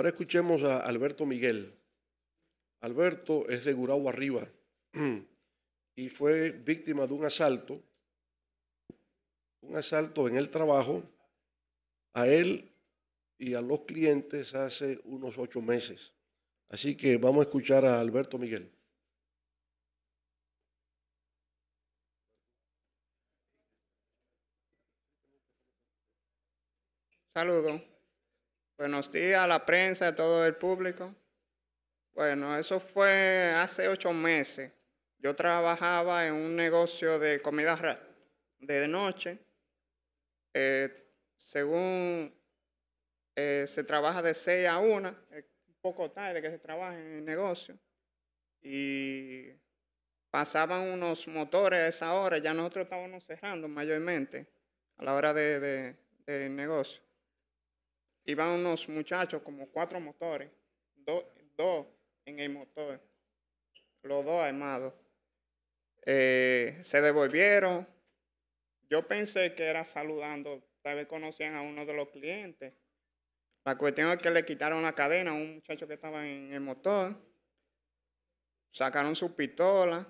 Ahora escuchemos a Alberto Miguel. Alberto es de Gurau Arriba y fue víctima de un asalto, un asalto en el trabajo a él y a los clientes hace unos ocho meses. Así que vamos a escuchar a Alberto Miguel. Saludos. Buenos días a la prensa, a todo el público. Bueno, eso fue hace ocho meses. Yo trabajaba en un negocio de comida de noche. Eh, según eh, se trabaja de 6 a una, es un poco tarde que se trabaja en el negocio. Y pasaban unos motores a esa hora, ya nosotros estábamos cerrando mayormente a la hora de, del negocio iban unos muchachos como cuatro motores, dos en el motor, los dos armados. Eh, se devolvieron. Yo pensé que era saludando, tal vez conocían a uno de los clientes. La cuestión es que le quitaron la cadena a un muchacho que estaba en el motor, sacaron su pistola,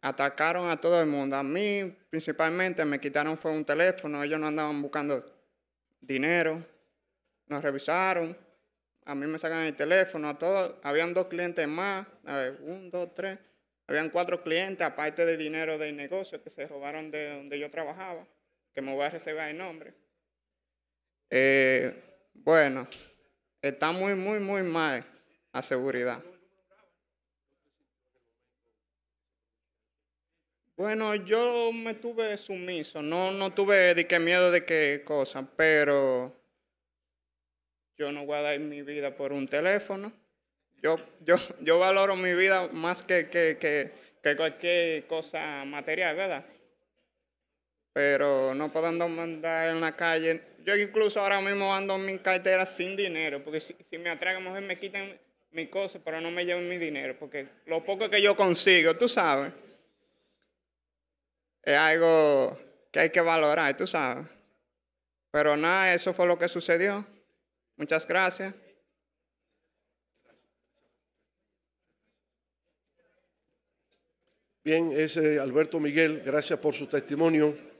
atacaron a todo el mundo. A mí principalmente me quitaron fue un teléfono, ellos no andaban buscando dinero nos revisaron, a mí me sacan el teléfono, a todos, habían dos clientes más, a un, dos, tres, habían cuatro clientes, aparte de dinero del negocio que se robaron de donde yo trabajaba, que me voy a reservar el nombre. Eh, bueno, está muy, muy, muy mal la seguridad. Bueno, yo me tuve sumiso, no, no tuve de qué miedo de qué cosa, pero yo no voy a dar mi vida por un teléfono. Yo, yo, yo valoro mi vida más que, cualquier cosa material, ¿verdad? Pero no puedo andar en la calle. Yo incluso ahora mismo ando en mi cartera sin dinero, porque si, me atragan, mujer, me quitan mi cosas, pero no me llevan mi dinero, porque lo poco que yo consigo, tú sabes, es algo que hay que valorar, tú sabes. Pero nada, eso fue lo que sucedió. Muchas gracias. Bien, es eh, Alberto Miguel, gracias por su testimonio.